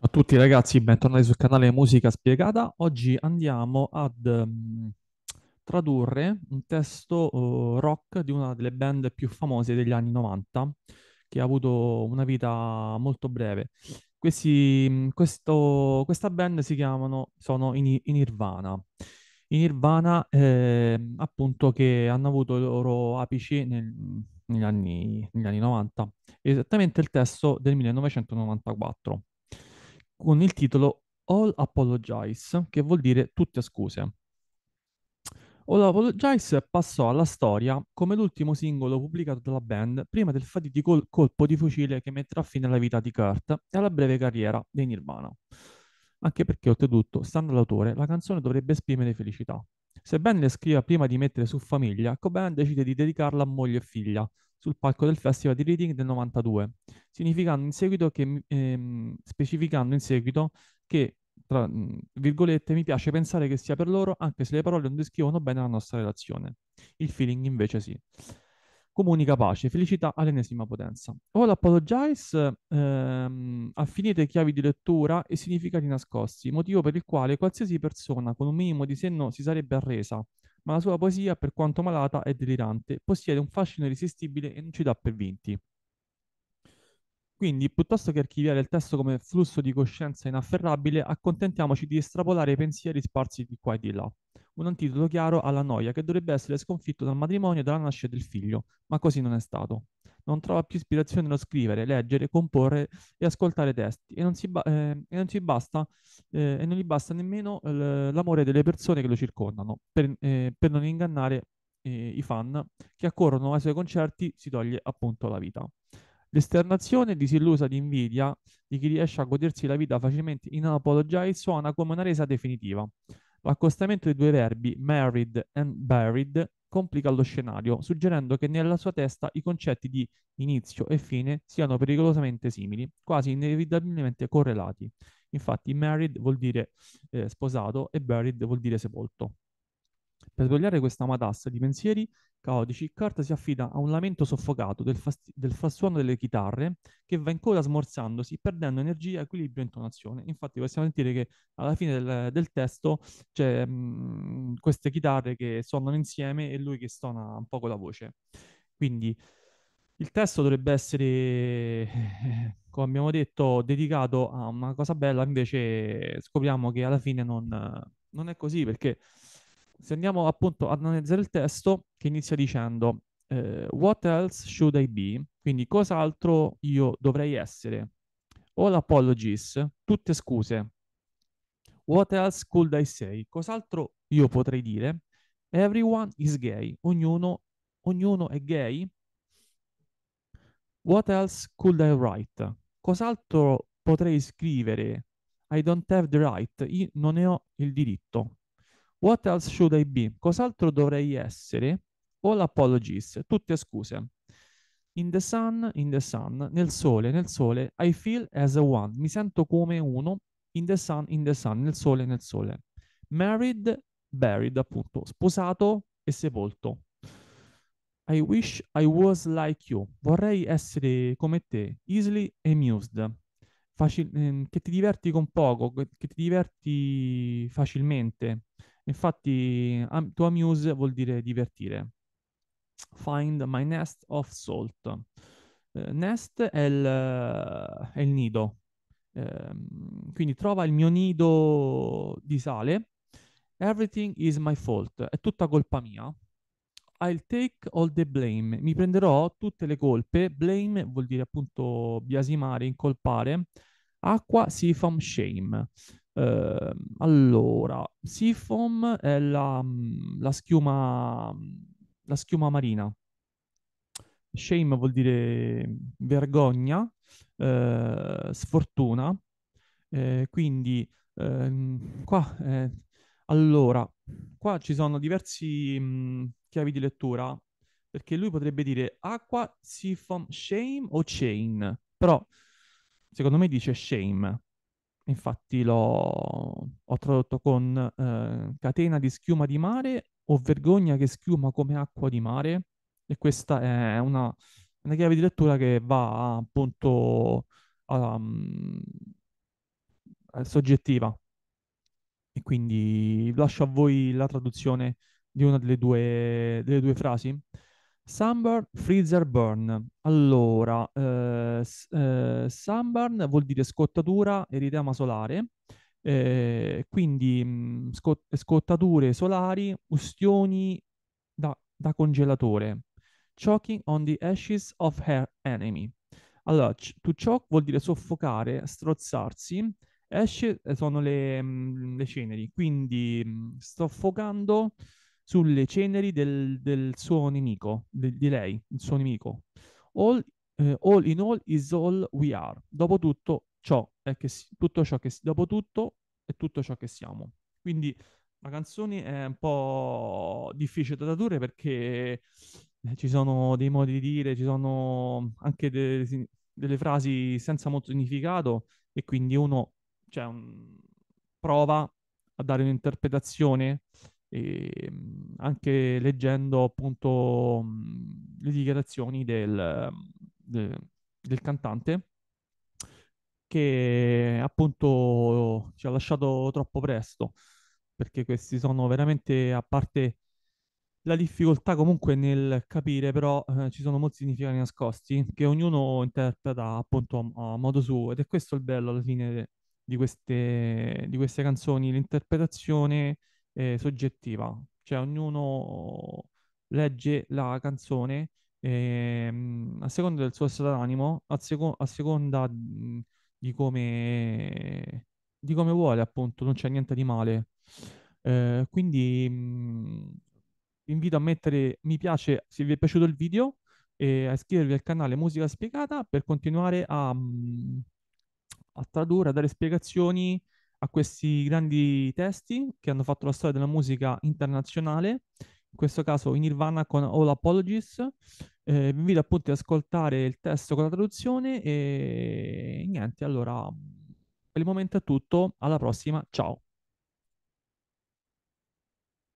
Ciao a tutti ragazzi, bentornati sul canale Musica Spiegata. Oggi andiamo ad um, tradurre un testo uh, rock di una delle band più famose degli anni 90 che ha avuto una vita molto breve. Questi, mm, questo, questa band si chiamano, sono in, in Nirvana. In Nirvana eh, appunto che hanno avuto i loro apici nel, negli, anni, negli anni 90, esattamente il testo del 1994 con il titolo All Apologize, che vuol dire tutte scuse. All Apologize passò alla storia come l'ultimo singolo pubblicato dalla band prima del fatidico colpo di fucile che metterà fine alla vita di Kurt e alla breve carriera dei Nirvana. Anche perché, oltretutto, stando all'autore, la canzone dovrebbe esprimere felicità, Sebbene le scriva prima di mettere su famiglia, Cobain decide di dedicarla a moglie e figlia sul palco del Festival di Reading del 92, significando in seguito che, ehm, specificando in seguito che, tra virgolette, mi piace pensare che sia per loro, anche se le parole non descrivono bene la nostra relazione. Il feeling invece sì comunica pace felicità all'ennesima potenza. All Apologize ehm, ha finite chiavi di lettura e significati nascosti, motivo per il quale qualsiasi persona con un minimo di senno si sarebbe arresa, ma la sua poesia, per quanto malata e delirante, possiede un fascino irresistibile e non ci dà per vinti. Quindi, piuttosto che archiviare il testo come flusso di coscienza inafferrabile, accontentiamoci di estrapolare i pensieri sparsi di qua e di là un antidoto chiaro alla noia che dovrebbe essere sconfitto dal matrimonio e dalla nascita del figlio, ma così non è stato. Non trova più ispirazione nello scrivere, leggere, comporre e ascoltare testi e non, si ba- eh, e non, basta, eh, e non gli basta nemmeno eh, l'amore delle persone che lo circondano, per, eh, per non ingannare eh, i fan che accorrono ai suoi concerti, si toglie appunto la vita. L'esternazione disillusa di invidia di chi riesce a godersi la vita facilmente in unapologize suona come una resa definitiva. L'accostamento dei due verbi married and buried complica lo scenario, suggerendo che nella sua testa i concetti di inizio e fine siano pericolosamente simili, quasi inevitabilmente correlati. Infatti, married vuol dire eh, sposato e buried vuol dire sepolto. Per svogliare questa matassa di pensieri caotici, Kurt si affida a un lamento soffocato del, fast- del suono delle chitarre che va in coda smorzandosi, perdendo energia, equilibrio e intonazione. Infatti possiamo sentire che alla fine del, del testo c'è mh, mm, queste chitarre che suonano insieme e lui che suona un po' con la voce. Quindi il testo dovrebbe essere, come abbiamo detto, dedicato a una cosa bella, invece scopriamo che alla fine non, non è così perché se andiamo appunto ad analizzare il testo che inizia dicendo eh, What else should I be? Quindi cos'altro io dovrei essere? All apologies, tutte scuse. What else could I say? Cos'altro io potrei dire? Everyone is gay, ognuno, ognuno è gay. What else could I write? Cos'altro potrei scrivere? I don't have the right, io non ne ho il diritto. What else should I be? Cos'altro dovrei essere? All apologies, tutte scuse. In the sun, in the sun, nel sole, nel sole, I feel as a one, mi sento come uno, in the sun, in the sun, nel sole, nel sole. Married, buried, appunto, sposato e sepolto. I wish I was like you, vorrei essere come te, easily amused, Facil- ehm, che ti diverti con poco, che ti diverti facilmente, Infatti, to amuse vuol dire divertire. Find my nest of salt. Eh, nest è il, è il nido. Ehm, quindi trova il mio nido di sale. Everything is my fault. È tutta colpa mia. I'll take all the blame. Mi prenderò tutte le colpe. Blame vuol dire appunto biasimare, incolpare. Acqua, Sifom, Shame. Eh, allora, Sifom è la, mm, la, schiuma, mm, la schiuma marina. Shame vuol dire vergogna, eh, sfortuna. Eh, quindi, ehm, qua, eh, allora, qua ci sono diversi mh, mm, chiavi di lettura perché lui potrebbe dire acqua, sifon, shame o chain, però secondo me dice shame. Infatti l'ho tradotto con eh, catena di schiuma di mare o vergogna che schiuma come acqua di mare. E questa è una, una chiave di lettura che va appunto a, um, ehm, eh, soggettiva. E quindi lascio a voi la traduzione di una delle due, delle due frasi. Sunburn, freezer burn. Allora, eh, eh, sunburn vuol dire scottatura eritema solare, eh, quindi mh, mm, scot scottature solari, ustioni da, da, congelatore. Choking on the ashes of her enemy. Allora, to choke vuol dire soffocare, strozzarsi. Ashes eh, sono le, mh, mm, le ceneri, quindi mh, mm, soffocando sulle ceneri del, del suo nemico, de, di lei, il suo nemico. All, eh, all, in all is all we are. Dopo tutto ciò è che, tutto ciò che, dopo tutto è tutto ciò che siamo. Quindi la canzone è un po' difficile da tradurre perché eh, ci sono dei modi di dire, ci sono anche de- delle frasi senza molto significato e quindi uno cioè, un, prova a dare un'interpretazione e ehm, anche leggendo appunto mhmm, le dichiarazioni del, del, del cantante che appunto ci ha lasciato troppo presto perché questi sono veramente a parte la difficoltà comunque nel capire però eh, ci sono molti significati nascosti che ognuno interpreta appunto a, a, modo suo ed è questo il bello alla fine di queste, di queste canzoni l'interpretazione eh, soggettiva, cioè ognuno legge la canzone ehm, a seconda del suo stato d'animo, a, seco- a seconda mm, di come, di come vuole, appunto, non c'è niente di male. Eh, quindi vi mm, invito a mettere mi piace se vi è piaciuto il video e a iscrivervi al canale Musica Spiegata per continuare a, mm, a tradurre, a dare spiegazioni a questi grandi testi che hanno fatto la storia della musica internazionale, in questo caso in Nirvana con All Apologies. Eh, vi invito appunto ad ascoltare il testo con la traduzione e niente, allora per il momento è tutto, alla prossima, ciao!